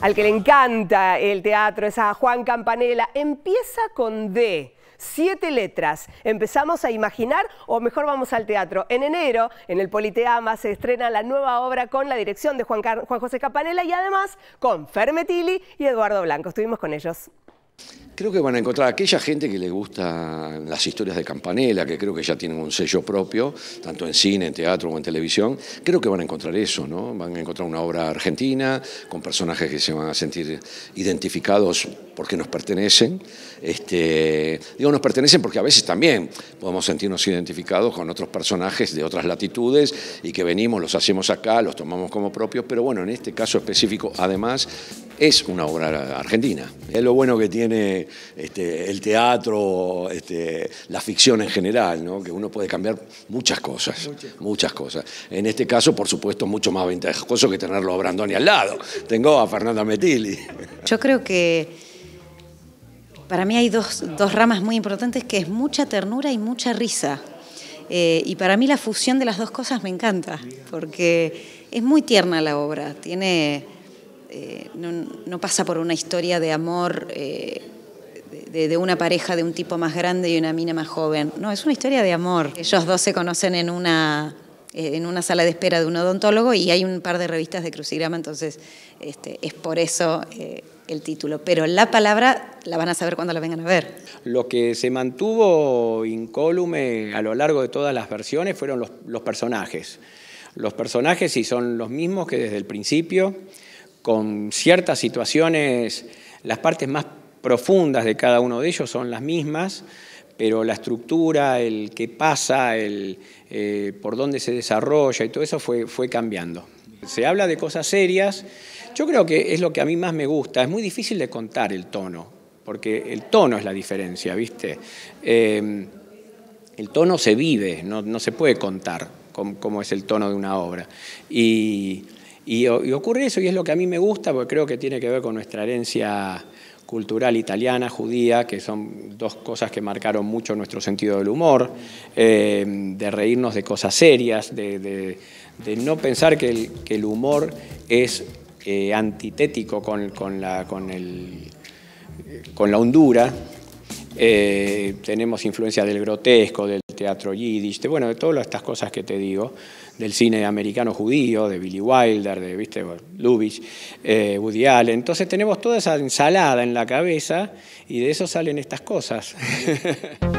al que le encanta el teatro, es a Juan Campanella. Empieza con D siete letras. Empezamos a imaginar, o mejor vamos al teatro. En enero, en el Politeama, se estrena la nueva obra con la dirección de Juan, José Campanella y además con Fermetili y Eduardo Blanco. Estuvimos con ellos. Creo que van a encontrar aquella gente que le gustan las historias de Campanella, que creo que ya tienen un sello propio, tanto en cine, en teatro o en televisión. Creo que van a encontrar eso, ¿no? Van a encontrar una obra argentina con personajes que se van a sentir identificados porque nos pertenecen. Este, digo, nos pertenecen porque a veces también podemos sentirnos identificados con otros personajes de otras latitudes y que venimos, los hacemos acá, los tomamos como propios, pero bueno, en este caso específico, además, es una obra argentina. Es lo bueno que tiene este, el teatro, este, la ficción en general, que uno puede cambiar muchas cosas, muchas. cosas. En este caso, por supuesto, mucho más ventajoso que tenerlo a Brandoni al lado. Tengo a Fernanda Metilli. Yo creo que para mí hay dos, ramas muy importantes que es mucha ternura y mucha risa. Eh, y para mí la fusión de las dos cosas me encanta, porque es muy tierna la obra, tiene, eh, no, pasa por una historia de amor eh, de, una pareja de un tipo más grande y una mina más joven. No, es una historia de amor. Ellos dos se conocen en una, eh, en una sala de espera de un odontólogo y hay un par de revistas de crucigrama, entonces este, es por eso... Eh, el título, pero la palabra la van a saber cuando la vengan a ver. Lo que se mantuvo incólume a lo largo de todas las versiones fueron los, los personajes. Los personajes sí son los mismos que desde el principio, con ciertas situaciones, las partes más profundas de cada uno de ellos son las mismas, pero la estructura, el qué pasa, el, eh, por dónde se desarrolla y todo eso fue, fue cambiando. Se habla de cosas serias, yo creo que es lo que a mí más me gusta, es muy difícil de contar el tono, porque el tono es la diferencia, ¿viste? Em, el tono se vive, no, se puede contar cómo, es el tono de una obra. Y y, ocurre eso, y es lo que a mí me gusta, porque creo que tiene que ver con nuestra herencia cultural italiana, judía, que son dos cosas que marcaron mucho nuestro sentido del humor, eh, de reírnos de cosas serias, de, no pensar que el, humor es eh, antitético con, la, con, con la hondura. Eh, tenemos influencia del grotesco, del teatro yiddish, bueno, de todas estas cosas que te digo, del cine americano judío, de Billy Wilder, de ¿viste? Lubitsch, eh, Woody Entonces tenemos toda esa ensalada en la cabeza y de eso salen estas cosas.